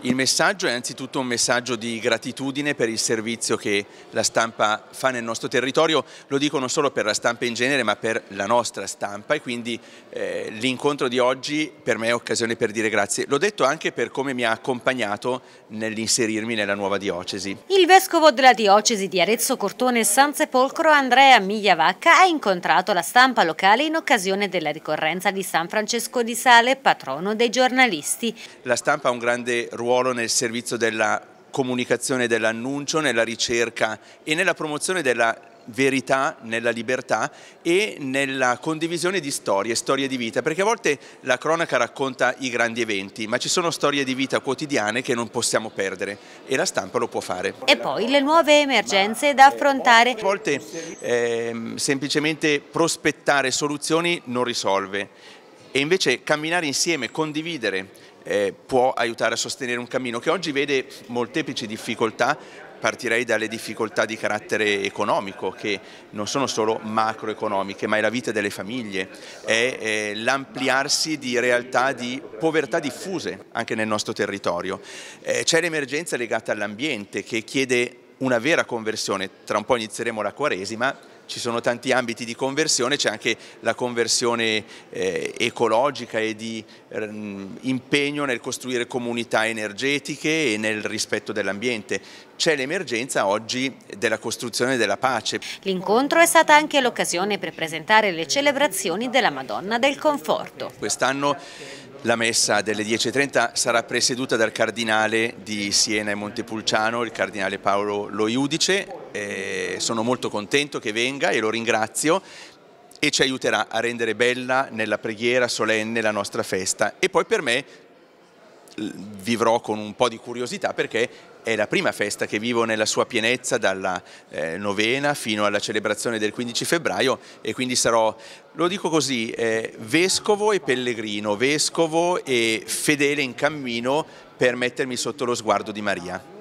Il messaggio è anzitutto un messaggio di gratitudine per il servizio che la stampa fa nel nostro territorio, lo dico non solo per la stampa in genere ma per la nostra stampa e quindi eh, l'incontro di oggi per me è occasione per dire grazie. L'ho detto anche per come mi ha accompagnato nell'inserirmi nella nuova diocesi. Il vescovo della diocesi di Arezzo Cortone e San Sepolcro Andrea Migliavacca ha incontrato la stampa locale in occasione della ricorrenza di San Francesco di Sale, patrono dei giornalisti. La stampa ha un grande ruolo ruolo nel servizio della comunicazione dell'annuncio, nella ricerca e nella promozione della verità, nella libertà e nella condivisione di storie, storie di vita, perché a volte la cronaca racconta i grandi eventi, ma ci sono storie di vita quotidiane che non possiamo perdere e la stampa lo può fare. E poi le nuove emergenze da affrontare. A volte eh, semplicemente prospettare soluzioni non risolve e invece camminare insieme, condividere eh, può aiutare a sostenere un cammino che oggi vede molteplici difficoltà, partirei dalle difficoltà di carattere economico che non sono solo macroeconomiche ma è la vita delle famiglie, è eh, l'ampliarsi di realtà di povertà diffuse anche nel nostro territorio. Eh, c'è l'emergenza legata all'ambiente che chiede una vera conversione, tra un po' inizieremo la Quaresima, ci sono tanti ambiti di conversione, c'è anche la conversione eh, ecologica e di eh, impegno nel costruire comunità energetiche e nel rispetto dell'ambiente. C'è l'emergenza oggi della costruzione della pace. L'incontro è stata anche l'occasione per presentare le celebrazioni della Madonna del Conforto. Quest'anno la messa delle 10.30 sarà presieduta dal cardinale di Siena e Montepulciano, il cardinale Paolo Loiudice, eh, sono molto contento che venga e lo ringrazio e ci aiuterà a rendere bella nella preghiera solenne la nostra festa e poi per me vivrò con un po' di curiosità perché è la prima festa che vivo nella sua pienezza dalla eh, novena fino alla celebrazione del 15 febbraio e quindi sarò, lo dico così, eh, vescovo e pellegrino, vescovo e fedele in cammino per mettermi sotto lo sguardo di Maria.